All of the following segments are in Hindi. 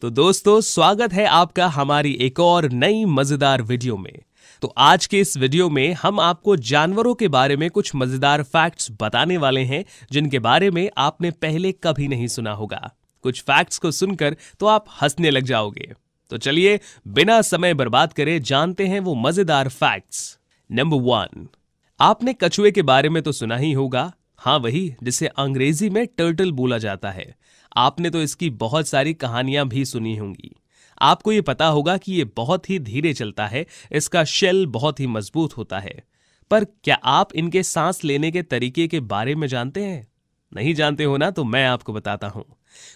तो दोस्तों स्वागत है आपका हमारी एक और नई मजेदार वीडियो में तो आज के इस वीडियो में हम आपको जानवरों के बारे में कुछ मजेदार फैक्ट्स बताने वाले हैं जिनके बारे में आपने पहले कभी नहीं सुना होगा कुछ फैक्ट्स को सुनकर तो आप हंसने लग जाओगे तो चलिए बिना समय बर्बाद करे जानते हैं वो मजेदार फैक्ट्स नंबर वन आपने कछुए के बारे में तो सुना ही होगा हाँ वही जिसे अंग्रेजी में टर्टल बोला जाता है आपने तो इसकी बहुत सारी कहानियां भी सुनी होंगी आपको ये पता होगा कि ये बहुत ही धीरे चलता है इसका शेल बहुत ही मजबूत होता है पर क्या आप इनके सांस लेने के तरीके के बारे में जानते हैं नहीं जानते हो ना तो मैं आपको बताता हूं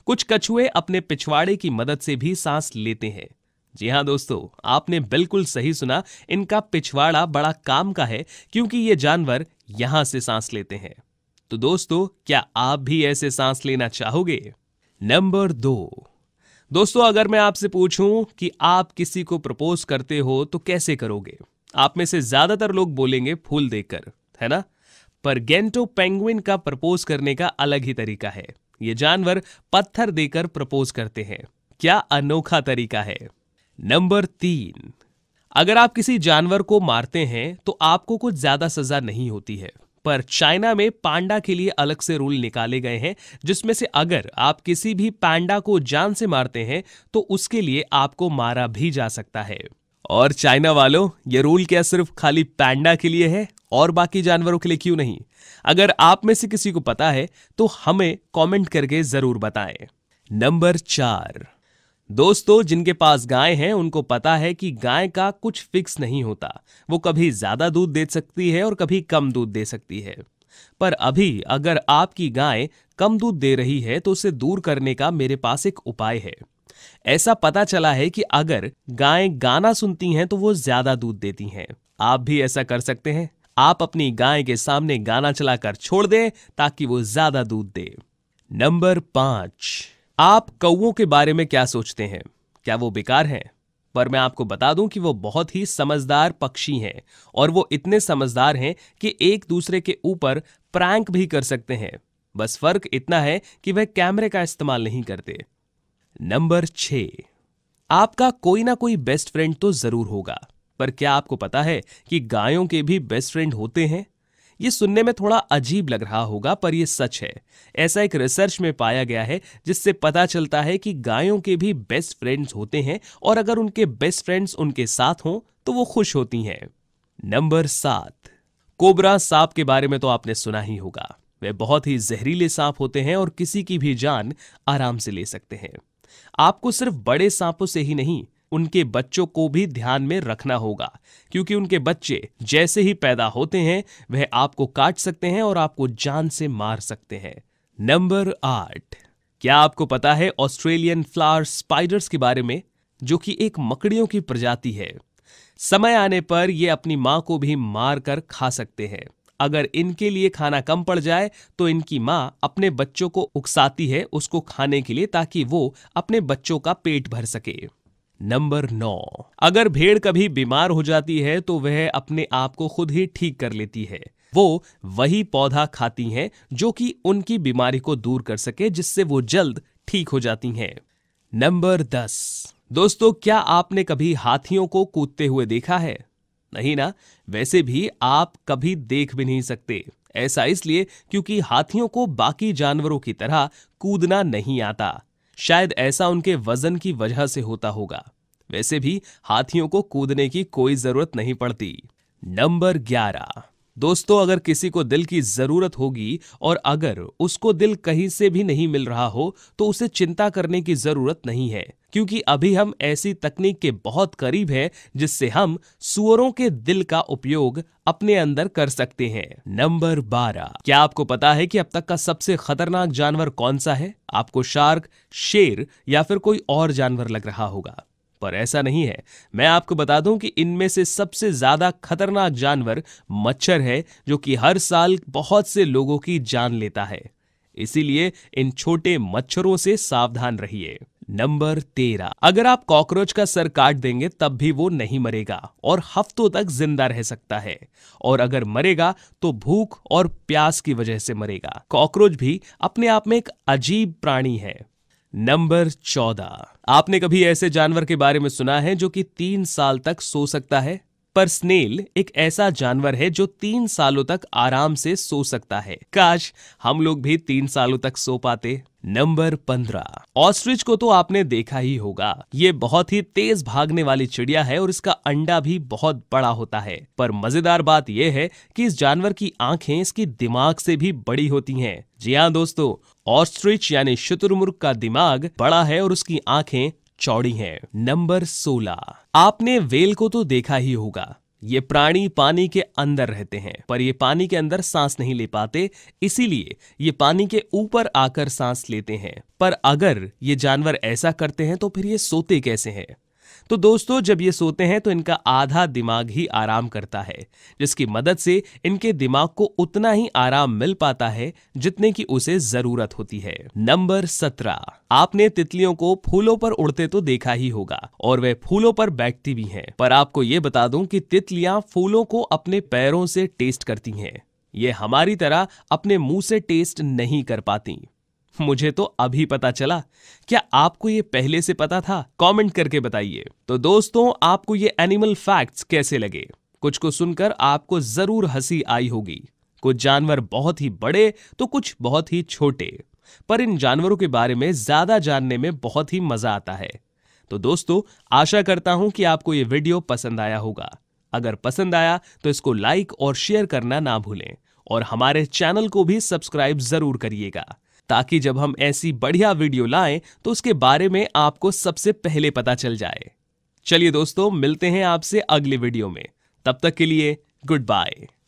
कुछ कछुए अपने पिछवाड़े की मदद से भी सांस लेते हैं जी हाँ दोस्तों आपने बिल्कुल सही सुना इनका पिछवाड़ा बड़ा काम का है क्योंकि ये जानवर यहां से सांस लेते हैं तो दोस्तों क्या आप भी ऐसे सांस लेना चाहोगे नंबर दो दोस्तों अगर मैं आपसे पूछूं कि आप किसी को प्रपोज करते हो तो कैसे करोगे आप में से ज्यादातर लोग बोलेंगे फूल देकर है ना पर गेंटो पेंगुइन का प्रपोज करने का अलग ही तरीका है ये जानवर पत्थर देकर प्रपोज करते हैं क्या अनोखा तरीका है नंबर तीन अगर आप किसी जानवर को मारते हैं तो आपको कुछ ज्यादा सजा नहीं होती है पर चाइना में पांडा के लिए अलग से रूल निकाले गए हैं जिसमें से अगर आप किसी भी पांडा को जान से मारते हैं तो उसके लिए आपको मारा भी जा सकता है और चाइना वालों ये रूल क्या सिर्फ खाली पैंडा के लिए है और बाकी जानवरों के लिए क्यों नहीं अगर आप में से किसी को पता है तो हमें कमेंट करके जरूर बताएं नंबर चार दोस्तों जिनके पास गाय है उनको पता है कि गाय का कुछ फिक्स नहीं होता वो कभी ज्यादा दूध दे सकती है और कभी कम दूध दे सकती है पर अभी अगर आपकी गाय कम दूध दे रही है तो उसे दूर करने का मेरे पास एक उपाय है ऐसा पता चला है कि अगर गाय गाना सुनती हैं तो वो ज्यादा दूध देती हैं आप भी ऐसा कर सकते हैं आप अपनी गाय के सामने गाना चलाकर छोड़ दें ताकि वो ज्यादा दूध दे नंबर पांच आप कौओं के बारे में क्या सोचते हैं क्या वो बेकार हैं पर मैं आपको बता दूं कि वो बहुत ही समझदार पक्षी हैं और वो इतने समझदार हैं कि एक दूसरे के ऊपर प्रैंक भी कर सकते हैं बस फर्क इतना है कि वह कैमरे का इस्तेमाल नहीं करते नंबर छ आपका कोई ना कोई बेस्ट फ्रेंड तो जरूर होगा पर क्या आपको पता है कि गायों के भी बेस्ट फ्रेंड होते हैं ये सुनने में थोड़ा अजीब लग रहा होगा पर यह सच है ऐसा एक रिसर्च में पाया गया है जिससे पता चलता है कि गायों के भी बेस्ट फ्रेंड्स होते हैं और अगर उनके बेस्ट फ्रेंड्स उनके साथ हों तो वो खुश होती हैं नंबर सात कोबरा सांप के बारे में तो आपने सुना ही होगा वे बहुत ही जहरीले सांप होते हैं और किसी की भी जान आराम से ले सकते हैं आपको सिर्फ बड़े सांपों से ही नहीं उनके बच्चों को भी ध्यान में रखना होगा क्योंकि उनके बच्चे जैसे ही पैदा होते हैं वह आपको काट सकते हैं और आपको जान से मार सकते हैं नंबर आठ क्या आपको पता है ऑस्ट्रेलियन फ्लावर स्पाइडर्स के बारे में जो कि एक मकड़ियों की प्रजाति है समय आने पर यह अपनी मां को भी मार कर खा सकते हैं अगर इनके लिए खाना कम पड़ जाए तो इनकी मां अपने बच्चों को उकसाती है उसको खाने के लिए ताकि वो अपने बच्चों का पेट भर सके नंबर नौ अगर भेड़ कभी बीमार हो जाती है तो वह अपने आप को खुद ही ठीक कर लेती है वो वही पौधा खाती हैं जो कि उनकी बीमारी को दूर कर सके जिससे वो जल्द ठीक हो जाती हैं नंबर दस दोस्तों क्या आपने कभी हाथियों को कूदते हुए देखा है नहीं ना वैसे भी आप कभी देख भी नहीं सकते ऐसा इसलिए क्योंकि हाथियों को बाकी जानवरों की तरह कूदना नहीं आता शायद ऐसा उनके वजन की वजह से होता होगा वैसे भी हाथियों को कूदने की कोई जरूरत नहीं पड़ती नंबर ग्यारह दोस्तों अगर किसी को दिल की जरूरत होगी और अगर उसको दिल कहीं से भी नहीं मिल रहा हो तो उसे चिंता करने की जरूरत नहीं है क्योंकि अभी हम ऐसी तकनीक के बहुत करीब हैं जिससे हम सुअरों के दिल का उपयोग अपने अंदर कर सकते हैं नंबर बारह क्या आपको पता है कि अब तक का सबसे खतरनाक जानवर कौन सा है आपको शार्क शेर या फिर कोई और जानवर लग रहा होगा पर ऐसा नहीं है मैं आपको बता दूं कि इनमें से सबसे ज्यादा खतरनाक जानवर मच्छर है जो कि हर साल बहुत से लोगों की जान लेता है इसीलिए इन छोटे मच्छरों से सावधान रहिए नंबर तेरह अगर आप कॉकरोच का सर काट देंगे तब भी वो नहीं मरेगा और हफ्तों तक जिंदा रह सकता है और अगर मरेगा तो भूख और प्यास की वजह से मरेगा कॉकरोच भी अपने आप में एक अजीब प्राणी है नंबर चौदह आपने कभी ऐसे जानवर के बारे में सुना है जो कि तीन साल तक सो सकता है पर स्नेल एक ऐसा जानवर है जो तीन सालों तक आराम से सो सकता है काश हम लोग भी तीन सालों तक सो पाते नंबर पंद्रह ऑस्ट्रिच को तो आपने देखा ही होगा ये बहुत ही तेज भागने वाली चिड़िया है और इसका अंडा भी बहुत बड़ा होता है पर मजेदार बात यह है कि इस जानवर की आंखें इसकी दिमाग से भी बड़ी होती हैं। जी हाँ दोस्तों ऑस्ट्रिच यानी शुतुरमुर्ग का दिमाग बड़ा है और उसकी आंखें चौड़ी हैं नंबर 16 आपने वेल को तो देखा ही होगा ये प्राणी पानी के अंदर रहते हैं पर ये पानी के अंदर सांस नहीं ले पाते इसीलिए ये पानी के ऊपर आकर सांस लेते हैं पर अगर ये जानवर ऐसा करते हैं तो फिर ये सोते कैसे हैं तो दोस्तों जब ये सोते हैं तो इनका आधा दिमाग ही आराम करता है जिसकी मदद से इनके दिमाग को उतना ही आराम मिल पाता है जितने की उसे जरूरत होती है नंबर सत्रह आपने तितलियों को फूलों पर उड़ते तो देखा ही होगा और वे फूलों पर बैठती भी हैं पर आपको ये बता दूं कि तितलियां फूलों को अपने पैरों से टेस्ट करती हैं ये हमारी तरह अपने मुंह से टेस्ट नहीं कर पाती मुझे तो अभी पता चला क्या आपको ये पहले से पता था कमेंट करके बताइए तो दोस्तों आपको ये एनिमल फैक्ट्स कैसे लगे कुछ को सुनकर आपको जरूर हंसी आई होगी कुछ जानवर बहुत ही बड़े तो कुछ बहुत ही छोटे पर इन जानवरों के बारे में ज्यादा जानने में बहुत ही मजा आता है तो दोस्तों आशा करता हूं कि आपको ये वीडियो पसंद आया होगा अगर पसंद आया तो इसको लाइक और शेयर करना ना भूलें और हमारे चैनल को भी सब्सक्राइब जरूर करिएगा ताकि जब हम ऐसी बढ़िया वीडियो लाएं तो उसके बारे में आपको सबसे पहले पता चल जाए चलिए दोस्तों मिलते हैं आपसे अगले वीडियो में तब तक के लिए गुड बाय